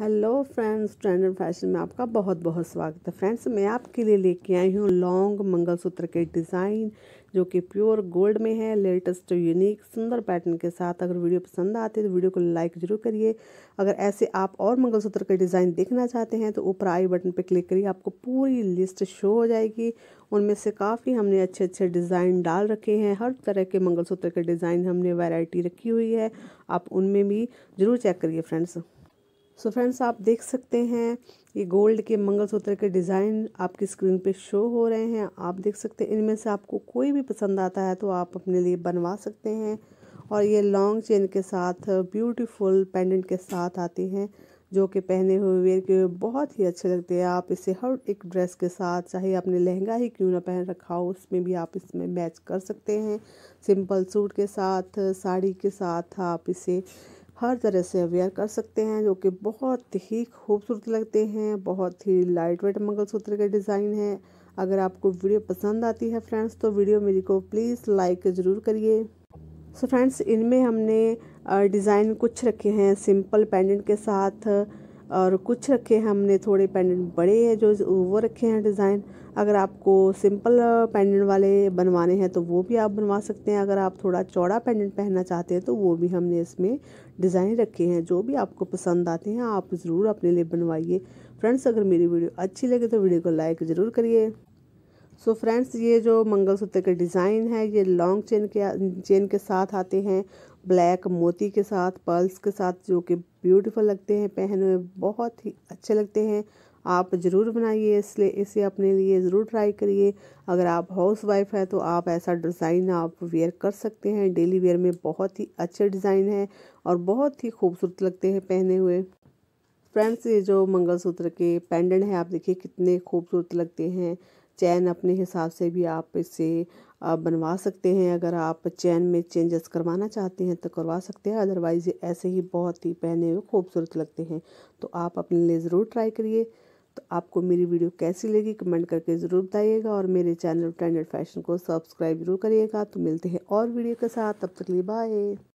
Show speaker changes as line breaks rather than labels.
hello friends trend and fashion में आपका बहुत बहुत स्वागत है फ्रेंड्स मैं आपके लिए लेके आई हूँ लॉन्ग मंगलसूत्र के डिज़ाइन जो कि प्योर गोल्ड में है लेटेस्ट यूनिक सुंदर पैटर्न के साथ अगर वीडियो पसंद आते तो वीडियो को लाइक ज़रूर करिए अगर ऐसे आप और मंगलसूत्र के डिज़ाइन देखना चाहते हैं तो ऊपर आई बटन पर क्लिक करिए आपको पूरी लिस्ट शो हो जाएगी उनमें से काफ़ी हमने अच्छे अच्छे डिज़ाइन डाल रखे हैं हर तरह के मंगलसूत्र के डिज़ाइन हमने वैरायटी रखी हुई है आप उनमें भी ज़रूर चेक करिए फ्रेंड्स सो so फ्रेंड्स आप देख सकते हैं ये गोल्ड के मंगलसूत्र के डिज़ाइन आपकी स्क्रीन पे शो हो रहे हैं आप देख सकते हैं इनमें से आपको कोई भी पसंद आता है तो आप अपने लिए बनवा सकते हैं और ये लॉन्ग चेन के साथ ब्यूटीफुल पेंडेंट के साथ आती हैं जो कि पहने हुए वेयर के हुए बहुत ही अच्छे लगते हैं आप इसे हर एक ड्रेस के साथ चाहे आपने लहंगा ही क्यों ना पहन रखा हो उसमें भी आप इसमें मैच कर सकते हैं सिंपल सूट के साथ साड़ी के साथ आप इसे हर तरह से अवेयर कर सकते हैं जो कि बहुत ही खूबसूरत लगते हैं बहुत ही लाइट वेट मंगलसूत्र के डिज़ाइन है अगर आपको वीडियो पसंद आती है फ्रेंड्स तो वीडियो मेरी को प्लीज़ लाइक ज़रूर करिए सो फ्रेंड्स इनमें हमने डिज़ाइन कुछ रखे हैं सिंपल पेंडेंट के साथ और कुछ रखे हैं हमने थोड़े पेंडेंट बड़े हैं जो वो रखे हैं डिज़ाइन अगर आपको सिंपल पेंडेंट वाले बनवाने हैं तो वो भी आप बनवा सकते हैं अगर आप थोड़ा चौड़ा पेंडेंट पहनना चाहते हैं तो वो भी हमने इसमें डिज़ाइन रखे हैं जो भी आपको पसंद आते हैं आप ज़रूर अपने लिए बनवाइए फ्रेंड्स अगर मेरी वीडियो अच्छी लगे तो वीडियो को लाइक ज़रूर करिए सो फ्रेंड्स ये जो मंगलसूत्र के डिज़ाइन है ये लॉन्ग चेन के चेन के साथ आते हैं ब्लैक मोती के साथ पर्ल्स के साथ जो कि ब्यूटीफुल लगते हैं पहने हुए बहुत ही अच्छे लगते हैं आप ज़रूर बनाइए इसलिए इसे अपने लिए ज़रूर ट्राई करिए अगर आप हाउस वाइफ है तो आप ऐसा डिज़ाइन आप वेयर कर सकते हैं डेली वेयर में बहुत ही अच्छे डिज़ाइन है और बहुत ही खूबसूरत लगते हैं पहने हुए फ्रेंड्स ये जो मंगलसूत्र के पेंडेंट हैं आप देखिए कितने खूबसूरत लगते हैं चैन अपने हिसाब से भी आप इसे आप बनवा सकते हैं अगर आप चैन में चेंजेस करवाना चाहते हैं तो करवा सकते हैं अदरवाइज़ ये ऐसे ही बहुत ही पहने हुए खूबसूरत लगते हैं तो आप अपने लिए ज़रूर ट्राई करिए तो आपको मेरी वीडियो कैसी लगी कमेंट करके ज़रूर बताइएगा और मेरे चैनल ट्रेंडेड फैशन को सब्सक्राइब जरूर करिएगा तो मिलते हैं और वीडियो के साथ तब तक लिए बाय